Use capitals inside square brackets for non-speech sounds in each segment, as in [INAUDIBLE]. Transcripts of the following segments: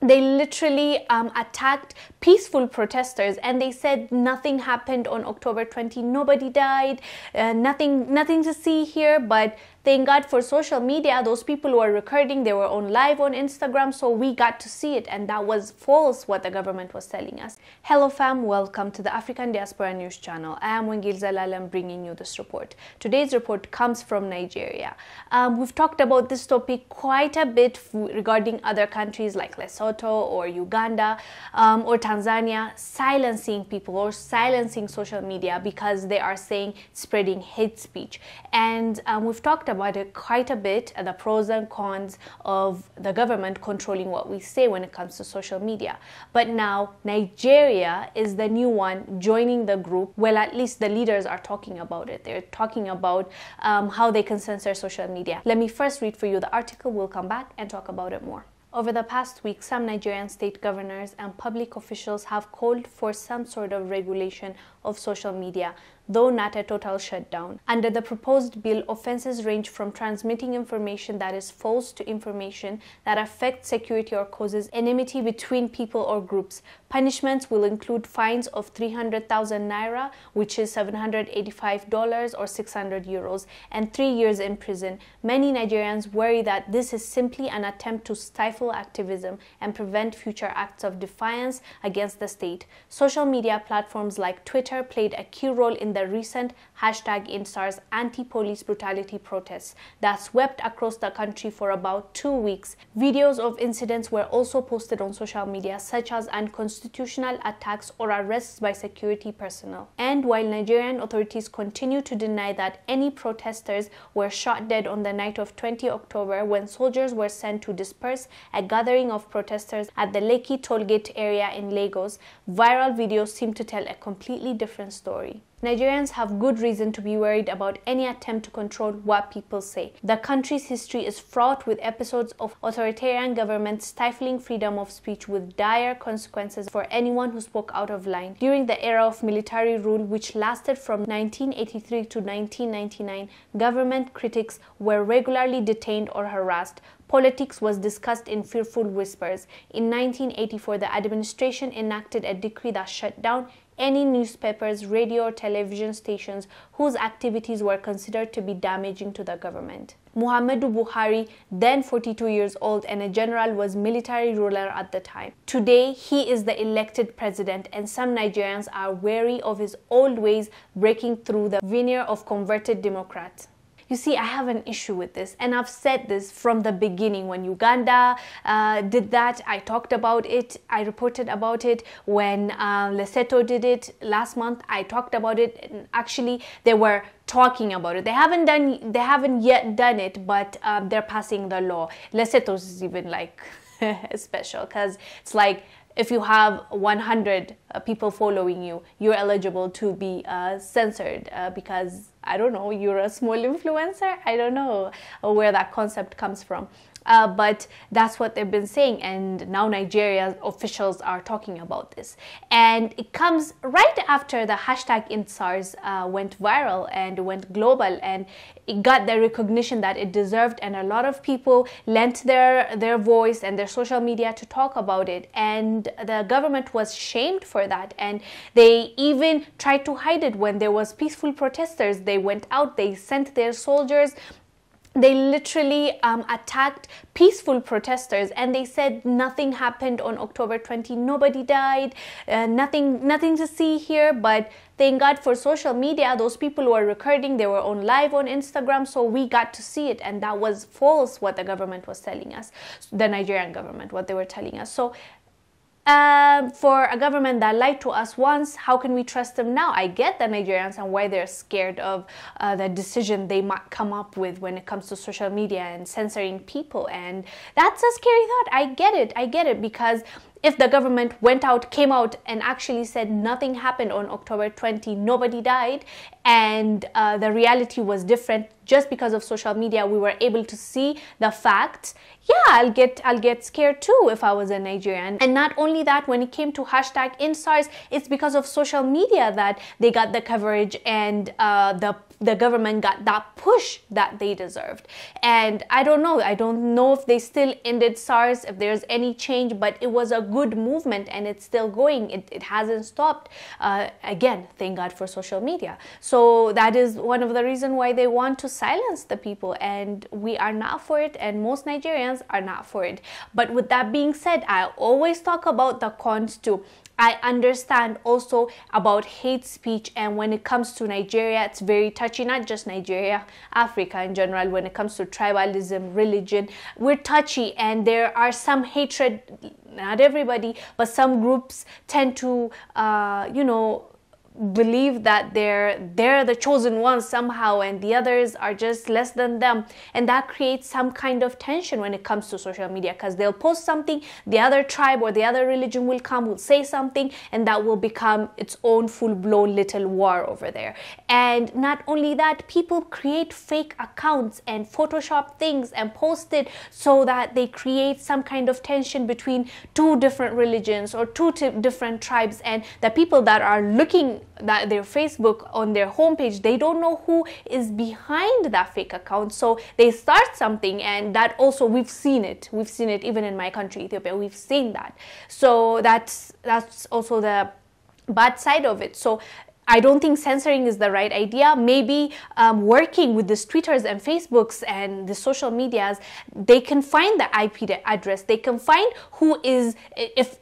they literally um, attacked peaceful protesters, and they said nothing happened on October 20. Nobody died, uh, nothing, nothing to see here. But thank God for social media. Those people were recording. They were on live on Instagram, so we got to see it, and that was false what the government was telling us. Hello, fam. Welcome to the African Diaspora News Channel. I am Wengil Zalalam, bringing you this report. Today's report comes from Nigeria. Um, we've talked about this topic quite a bit regarding other countries like Lesotho or Uganda um, or. Tanzania silencing people or silencing social media because they are saying spreading hate speech. And um, we've talked about it quite a bit uh, the pros and cons of the government controlling what we say when it comes to social media. But now Nigeria is the new one joining the group. Well, at least the leaders are talking about it. They're talking about um, how they can censor social media. Let me first read for you the article, we'll come back and talk about it more. Over the past week, some Nigerian state governors and public officials have called for some sort of regulation of social media, though not a total shutdown. Under the proposed bill, offenses range from transmitting information that is false to information that affects security or causes enmity between people or groups. Punishments will include fines of 300,000 naira, which is $785 or 600 euros, and three years in prison. Many Nigerians worry that this is simply an attempt to stifle activism and prevent future acts of defiance against the state. Social media platforms like Twitter played a key role in the the recent hashtag INSAR's anti police brutality protests that swept across the country for about two weeks. Videos of incidents were also posted on social media, such as unconstitutional attacks or arrests by security personnel. And while Nigerian authorities continue to deny that any protesters were shot dead on the night of 20 October when soldiers were sent to disperse a gathering of protesters at the Lekki tollgate area in Lagos, viral videos seem to tell a completely different story. Nigerians have good reason to be worried about any attempt to control what people say. The country's history is fraught with episodes of authoritarian governments stifling freedom of speech with dire consequences for anyone who spoke out of line. During the era of military rule, which lasted from 1983 to 1999, government critics were regularly detained or harassed. Politics was discussed in fearful whispers. In 1984, the administration enacted a decree that shut down any newspapers, radio, or television stations whose activities were considered to be damaging to the government. Muhammadu Buhari, then 42 years old and a general, was military ruler at the time. Today, he is the elected president, and some Nigerians are wary of his old ways breaking through the veneer of converted Democrat. You see, I have an issue with this, and I've said this from the beginning when Uganda uh, did that. I talked about it, I reported about it. When uh, Lesotho did it last month, I talked about it. And actually, they were talking about it. They haven't done, they haven't yet done it, but um, they're passing the law. Lesotho is even like [LAUGHS] special because it's like if you have 100 uh, people following you, you're eligible to be uh, censored uh, because I don't know, you're a small influencer. I don't know uh, where that concept comes from uh, but that's what they've been saying and now nigeria officials are talking about this and it comes right after the hashtag insars uh, went viral and went global and it got the recognition that it deserved and a lot of people lent their their voice and their social media to talk about it and the government was shamed for that and they even tried to hide it when there was peaceful protesters they went out they sent their soldiers they literally um, attacked peaceful protesters and they said nothing happened on October 20 nobody died uh, nothing nothing to see here but thank God for social media those people who are recording they were on live on Instagram so we got to see it and that was false what the government was telling us the Nigerian government what they were telling us so um, for a government that lied to us once, how can we trust them now? I get the Nigerians and why they're scared of uh, the decision they might come up with when it comes to social media and censoring people. And that's a scary thought. I get it. I get it because if the government went out, came out, and actually said nothing happened on October 20, nobody died, and uh, the reality was different just because of social media, we were able to see the facts. Yeah, I'll get I'll get scared too if I was a Nigerian. And not only that, when it came to hashtag insides, it's because of social media that they got the coverage and uh, the the government got that push that they deserved. And I don't know, I don't know if they still ended SARS, if there's any change, but it was a good movement and it's still going. It, it hasn't stopped. Uh, again, thank God for social media. So that is one of the reasons why they want to silence the people. And we are not for it, and most Nigerians are not for it. But with that being said, I always talk about the cons too. I understand also about hate speech, and when it comes to Nigeria, it's very touchy, not just Nigeria, Africa in general, when it comes to tribalism, religion, we're touchy, and there are some hatred, not everybody, but some groups tend to, uh, you know, believe that they're they're the chosen ones somehow and the others are just less than them and that creates some kind of tension when it comes to social media because they'll post something the other tribe or the other religion will come will say something and that will become its own full-blown little war over there and not only that people create fake accounts and photoshop things and post it so that they create some kind of tension between two different religions or two different tribes and the people that are looking that, their Facebook on their homepage, they don't know who is behind that fake account. So they start something, and that also we've seen it. We've seen it even in my country, Ethiopia. We've seen that. So that's that's also the bad side of it. So I don't think censoring is the right idea. Maybe um, working with these Twitters and Facebooks and the social medias, they can find the IP address. They can find who is if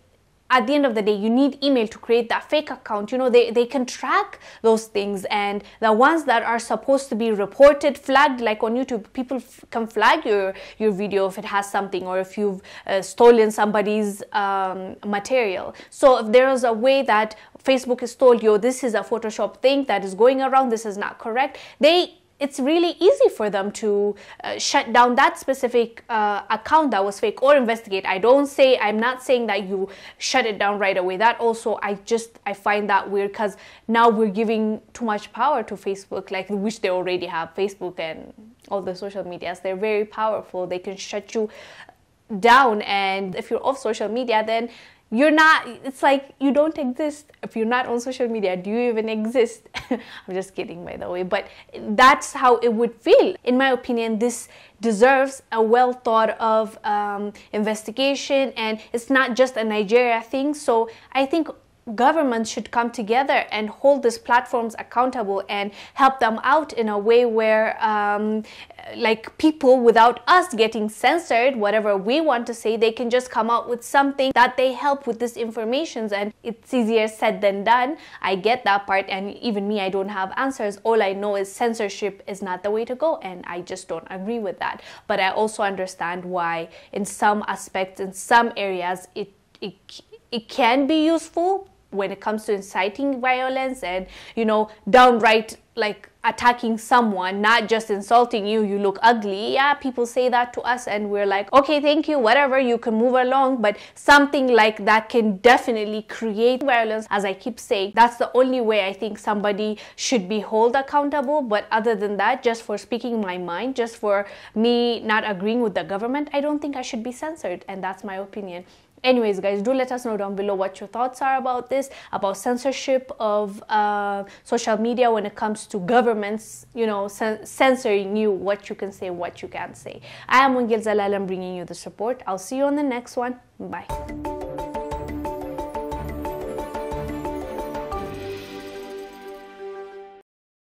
at the end of the day, you need email to create that fake account. You know, they, they can track those things and the ones that are supposed to be reported, flagged, like on YouTube, people f- can flag your, your video if it has something or if you've uh, stolen somebody's um, material. So if there is a way that Facebook has told, you oh, this is a Photoshop thing that is going around, this is not correct, they it's really easy for them to uh, shut down that specific uh, account that was fake or investigate i don't say i'm not saying that you shut it down right away that also i just i find that weird because now we're giving too much power to facebook like [LAUGHS] which they already have facebook and all the social medias they're very powerful they can shut you down and if you're off social media then you're not it's like you don't exist if you're not on social media do you even exist [LAUGHS] i'm just kidding by the way but that's how it would feel in my opinion this deserves a well thought of um, investigation and it's not just a nigeria thing so i think governments should come together and hold these platforms accountable and help them out in a way where um, like people without us getting censored whatever we want to say they can just come out with something that they help with this information and it's easier said than done i get that part and even me i don't have answers all i know is censorship is not the way to go and i just don't agree with that but i also understand why in some aspects in some areas it it, it can be useful when it comes to inciting violence and you know downright like attacking someone not just insulting you you look ugly yeah people say that to us and we're like okay thank you whatever you can move along but something like that can definitely create violence as i keep saying that's the only way i think somebody should be held accountable but other than that just for speaking my mind just for me not agreeing with the government i don't think i should be censored and that's my opinion anyways guys do let us know down below what your thoughts are about this about censorship of uh, social media when it comes to governments you know cen- censoring you what you can say what you can't say i am wangil zalal i'm bringing you the support i'll see you on the next one bye